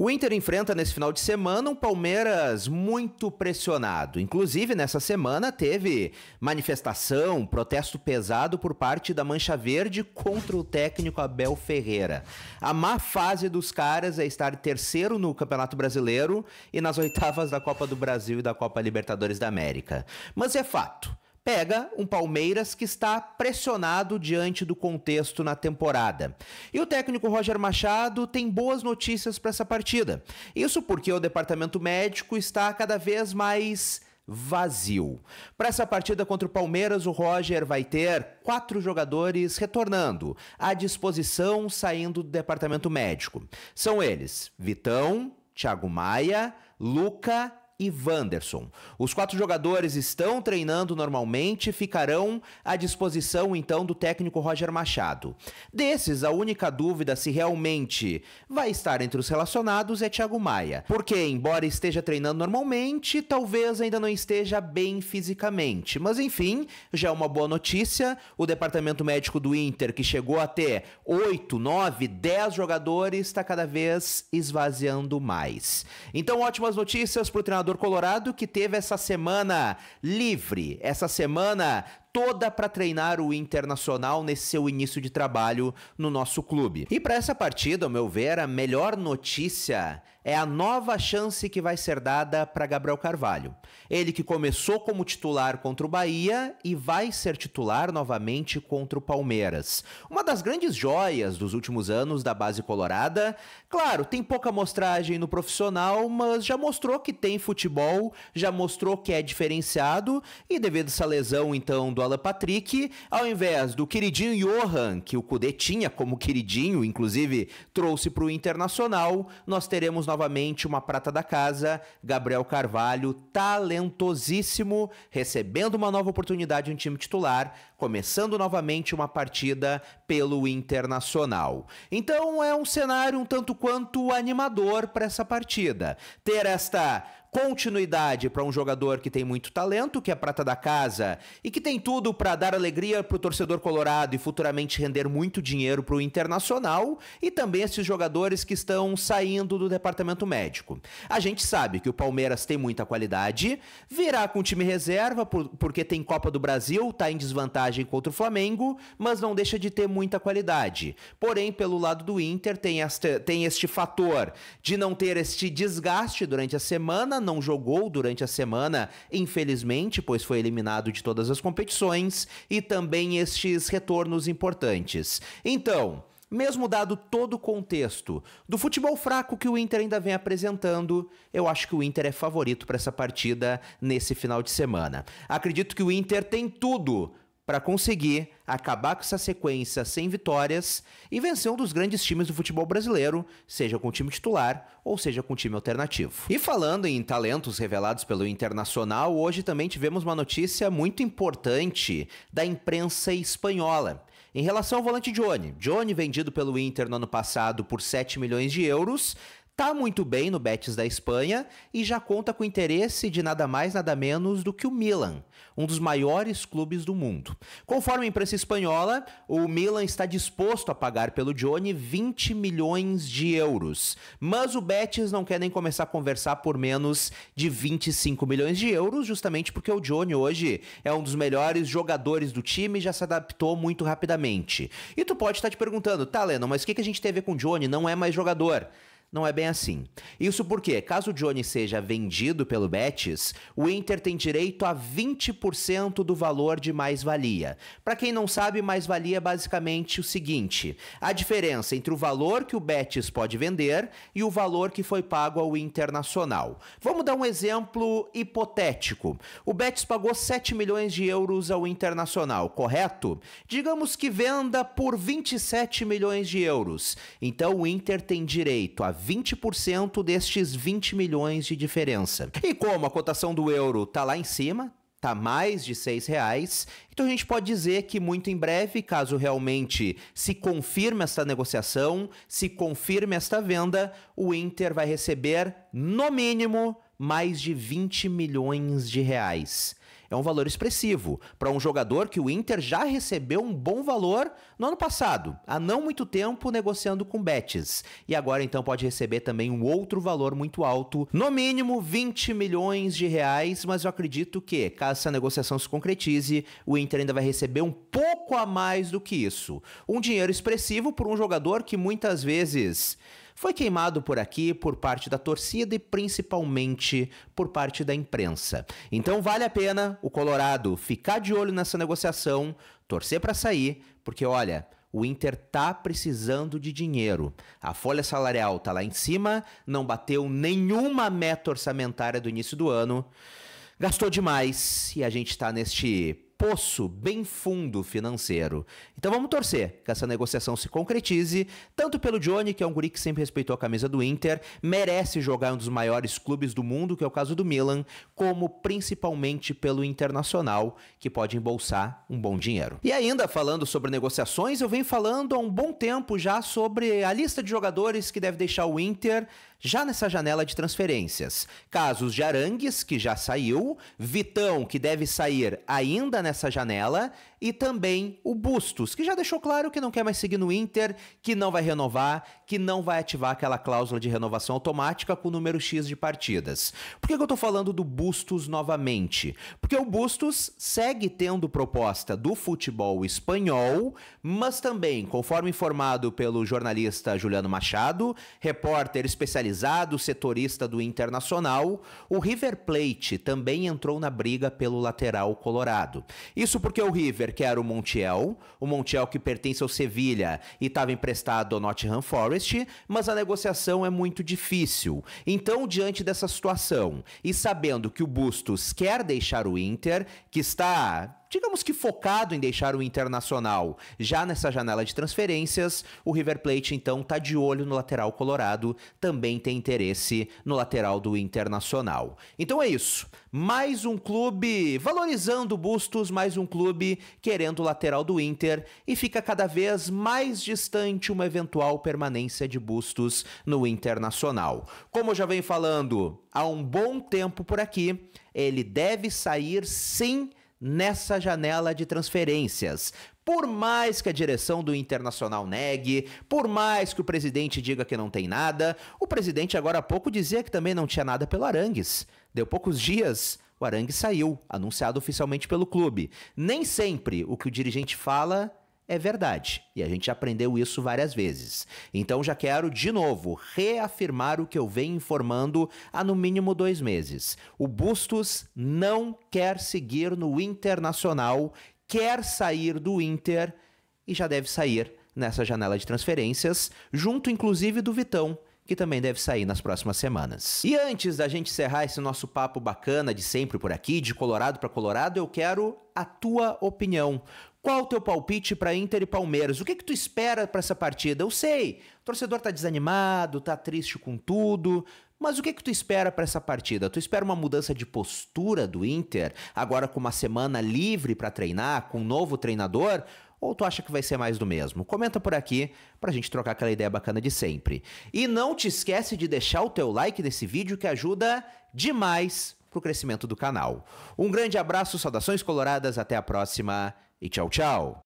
O Inter enfrenta nesse final de semana um Palmeiras muito pressionado. Inclusive, nessa semana teve manifestação, protesto pesado por parte da Mancha Verde contra o técnico Abel Ferreira. A má fase dos caras é estar terceiro no Campeonato Brasileiro e nas oitavas da Copa do Brasil e da Copa Libertadores da América. Mas é fato pega um Palmeiras que está pressionado diante do contexto na temporada. E o técnico Roger Machado tem boas notícias para essa partida. Isso porque o departamento médico está cada vez mais vazio. Para essa partida contra o Palmeiras, o Roger vai ter quatro jogadores retornando à disposição, saindo do departamento médico. São eles: Vitão, Thiago Maia, Luca e Wanderson. Os quatro jogadores estão treinando normalmente e ficarão à disposição então do técnico Roger Machado. Desses, a única dúvida se realmente vai estar entre os relacionados é Thiago Maia, porque embora esteja treinando normalmente, talvez ainda não esteja bem fisicamente. Mas enfim, já é uma boa notícia. O departamento médico do Inter, que chegou até 8, 9, 10 jogadores, está cada vez esvaziando mais. Então, ótimas notícias para o treinador senador colorado que teve essa semana livre, essa semana toda para treinar o Internacional nesse seu início de trabalho no nosso clube. E para essa partida, ao meu ver, a melhor notícia é a nova chance que vai ser dada para Gabriel Carvalho. Ele que começou como titular contra o Bahia e vai ser titular novamente contra o Palmeiras. Uma das grandes joias dos últimos anos da base colorada. Claro, tem pouca mostragem no profissional, mas já mostrou que tem futebol, já mostrou que é diferenciado e devido a essa lesão então do Alan Patrick, ao invés do queridinho Johan, que o Kudê tinha como queridinho, inclusive trouxe para o Internacional, nós teremos novamente uma prata da casa, Gabriel Carvalho, talentosíssimo, recebendo uma nova oportunidade em time titular, começando novamente uma partida pelo Internacional. Então é um cenário um tanto quanto animador para essa partida. Ter esta continuidade para um jogador que tem muito talento, que é prata da casa e que tem tudo para dar alegria para o torcedor colorado e futuramente render muito dinheiro para o internacional e também esses jogadores que estão saindo do departamento médico. A gente sabe que o Palmeiras tem muita qualidade, virá com time reserva por, porque tem Copa do Brasil, está em desvantagem contra o Flamengo, mas não deixa de ter muita qualidade. Porém, pelo lado do Inter tem, esta, tem este fator de não ter este desgaste durante a semana não jogou durante a semana, infelizmente, pois foi eliminado de todas as competições, e também estes retornos importantes. Então, mesmo dado todo o contexto do futebol fraco que o Inter ainda vem apresentando, eu acho que o Inter é favorito para essa partida nesse final de semana. Acredito que o Inter tem tudo para conseguir acabar com essa sequência sem vitórias e vencer um dos grandes times do futebol brasileiro, seja com o time titular ou seja com o time alternativo. E falando em talentos revelados pelo Internacional, hoje também tivemos uma notícia muito importante da imprensa espanhola. Em relação ao volante Johnny, Johnny vendido pelo Inter no ano passado por 7 milhões de euros, tá muito bem no Betis da Espanha e já conta com interesse de nada mais nada menos do que o Milan, um dos maiores clubes do mundo. Conforme a imprensa espanhola, o Milan está disposto a pagar pelo Johnny 20 milhões de euros, mas o Betis não quer nem começar a conversar por menos de 25 milhões de euros, justamente porque o Johnny hoje é um dos melhores jogadores do time e já se adaptou muito rapidamente. E tu pode estar te perguntando, tá, Lennon, mas o que, a gente teve com o Johnny? Não é mais jogador não é bem assim. Isso porque, caso o Johnny seja vendido pelo Betis, o Inter tem direito a 20% do valor de mais-valia. Para quem não sabe, mais-valia é basicamente o seguinte: a diferença entre o valor que o Betis pode vender e o valor que foi pago ao Internacional. Vamos dar um exemplo hipotético. O Betis pagou 7 milhões de euros ao Internacional, correto? Digamos que venda por 27 milhões de euros. Então o Inter tem direito a 20% destes 20 milhões de diferença. E como a cotação do euro está lá em cima, tá mais de seis reais. Então a gente pode dizer que muito em breve, caso realmente se confirme esta negociação, se confirme esta venda, o Inter vai receber no mínimo mais de 20 milhões de reais é um valor expressivo para um jogador que o Inter já recebeu um bom valor no ano passado, há não muito tempo negociando com Betis. E agora então pode receber também um outro valor muito alto, no mínimo 20 milhões de reais, mas eu acredito que, caso essa negociação se concretize, o Inter ainda vai receber um pouco a mais do que isso. Um dinheiro expressivo por um jogador que muitas vezes foi queimado por aqui por parte da torcida e principalmente por parte da imprensa. Então vale a pena o Colorado ficar de olho nessa negociação, torcer para sair, porque olha, o Inter tá precisando de dinheiro. A folha salarial tá lá em cima, não bateu nenhuma meta orçamentária do início do ano. Gastou demais e a gente tá neste poço bem fundo financeiro. Então vamos torcer que essa negociação se concretize, tanto pelo Johnny, que é um guri que sempre respeitou a camisa do Inter, merece jogar em um dos maiores clubes do mundo, que é o caso do Milan, como principalmente pelo Internacional, que pode embolsar um bom dinheiro. E ainda falando sobre negociações, eu venho falando há um bom tempo já sobre a lista de jogadores que deve deixar o Inter já nessa janela de transferências, casos de Arangues, que já saiu, Vitão, que deve sair ainda nessa janela, e também o Bustos, que já deixou claro que não quer mais seguir no Inter, que não vai renovar, que não vai ativar aquela cláusula de renovação automática com o número X de partidas. Por que, eu tô falando do Bustos novamente? Porque o Bustos segue tendo proposta do futebol espanhol, mas também, conforme informado pelo jornalista Juliano Machado, repórter especializado, setorista do Internacional, o River Plate também entrou na briga pelo lateral colorado. Isso porque o River quer que era o Montiel, o Montiel que pertence ao Sevilha e estava emprestado ao Nottingham Forest, mas a negociação é muito difícil. Então, diante dessa situação e sabendo que o Bustos quer deixar o Inter, que está digamos que focado em deixar o Internacional. Já nessa janela de transferências, o River Plate então tá de olho no lateral colorado, também tem interesse no lateral do Internacional. Então é isso. Mais um clube valorizando Bustos, mais um clube querendo o lateral do Inter e fica cada vez mais distante uma eventual permanência de Bustos no Internacional. Como eu já venho falando há um bom tempo por aqui, ele deve sair sem nessa janela de transferências. Por mais que a direção do Internacional negue, por mais que o presidente diga que não tem nada, o presidente agora há pouco dizia que também não tinha nada pelo Arangues. Deu poucos dias, o Arangues saiu, anunciado oficialmente pelo clube. Nem sempre o que o dirigente fala é verdade. E a gente aprendeu isso várias vezes. Então já quero, de novo, reafirmar o que eu venho informando há no mínimo dois meses. O Bustos não quer seguir no internacional, quer sair do Inter e já deve sair nessa janela de transferências, junto inclusive do Vitão, que também deve sair nas próximas semanas. E antes da gente encerrar esse nosso papo bacana de sempre por aqui, de Colorado para Colorado, eu quero a tua opinião. Qual o teu palpite para Inter e Palmeiras? O que, que tu espera para essa partida? Eu sei, o torcedor tá desanimado, tá triste com tudo, mas o que, que tu espera para essa partida? Tu espera uma mudança de postura do Inter, agora com uma semana livre para treinar, com um novo treinador? Ou tu acha que vai ser mais do mesmo? Comenta por aqui pra gente trocar aquela ideia bacana de sempre. E não te esquece de deixar o teu like nesse vídeo que ajuda demais pro crescimento do canal. Um grande abraço, saudações coloradas, até a próxima e tchau, tchau!